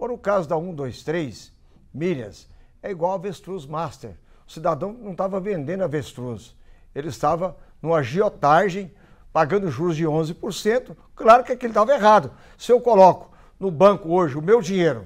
Ora, o caso da 123 milhas é igual ao Vestruz Master. O cidadão não estava vendendo avestruz, ele estava numa agiotagem, pagando juros de 11%. Claro que aquilo estava errado. Se eu coloco no banco hoje o meu dinheiro,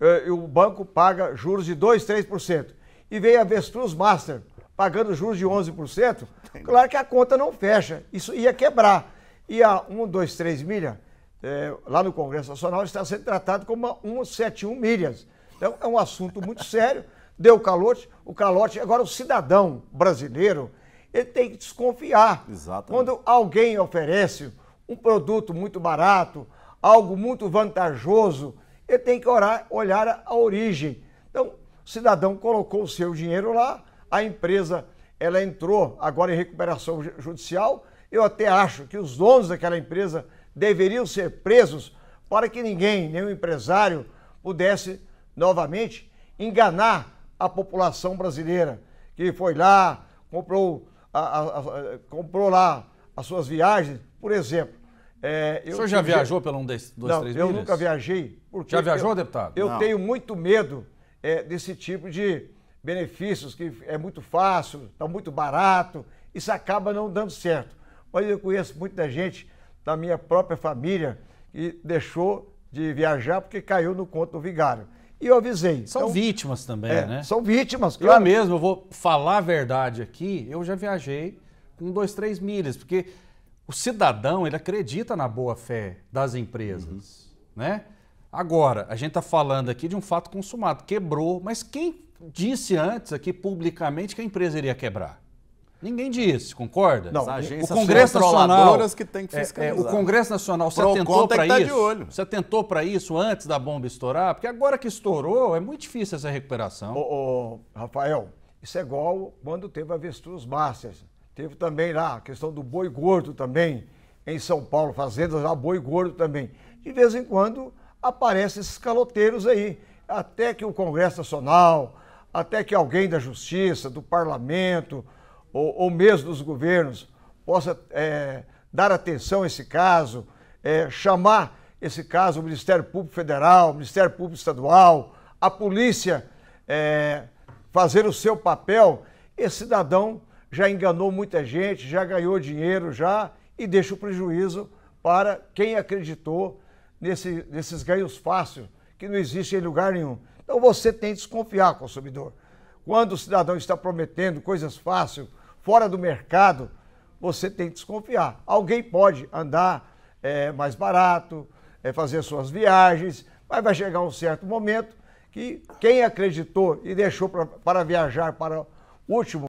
eu, eh, o banco paga juros de 2%, 3%, e vem a Vestruz Master pagando juros de 11%, claro que a conta não fecha, isso ia quebrar. E a 1, 2, 3 milha é, lá no Congresso Nacional, está sendo tratado como uma 171 milhas. Então, é um assunto muito sério. Deu calote, o calote. Agora, o cidadão brasileiro, ele tem que desconfiar. Exatamente. Quando alguém oferece um produto muito barato, algo muito vantajoso, ele tem que orar, olhar a origem. Então, o cidadão colocou o seu dinheiro lá, a empresa ela entrou agora em recuperação judicial. Eu até acho que os donos daquela empresa deveriam ser presos para que ninguém, nenhum empresário, pudesse novamente enganar a população brasileira que foi lá, comprou, a, a, a, comprou lá as suas viagens, por exemplo. É, o senhor já tive... viajou pelo um dois, dois Não, três eu nunca viajei. já viajou, eu, deputado? Eu Não. tenho muito medo é, desse tipo de benefícios que é muito fácil, está muito barato, isso acaba não dando certo. Mas eu conheço muita gente da minha própria família que deixou de viajar porque caiu no conto do vigário. E eu avisei. São então, vítimas também, é, né? São vítimas, claro. Eu mesmo, eu vou falar a verdade aqui, eu já viajei com dois, três milhas, porque o cidadão, ele acredita na boa-fé das empresas, uhum. né? Agora, a gente está falando aqui de um fato consumado, quebrou, mas quem disse antes aqui publicamente que a empresa iria quebrar? Ninguém disse, concorda? Não, o Congresso Nacional que tem que fiscalizar. É, é, o Congresso Nacional se tentou atentou para é tá isso. Você atentou para isso antes da bomba estourar, porque agora que estourou é muito difícil essa recuperação. Ô, ô, Rafael, isso é igual quando teve a Vestruz Masters. Teve também lá a questão do boi gordo também em São Paulo, fazendas lá boi gordo também. De vez em quando aparecem esses caloteiros aí, até que o Congresso Nacional, até que alguém da Justiça, do Parlamento ou, ou mesmo dos governos, possa é, dar atenção a esse caso, é, chamar esse caso o Ministério Público Federal, o Ministério Público Estadual, a polícia é, fazer o seu papel, esse cidadão já enganou muita gente, já ganhou dinheiro já e deixa o prejuízo para quem acreditou nesse, nesses ganhos fáceis que não existe em lugar nenhum. Então você tem que desconfiar, consumidor. Quando o cidadão está prometendo coisas fáceis, fora do mercado, você tem que desconfiar. Alguém pode andar é, mais barato, é, fazer suas viagens, mas vai chegar um certo momento que quem acreditou e deixou pra, para viajar para o último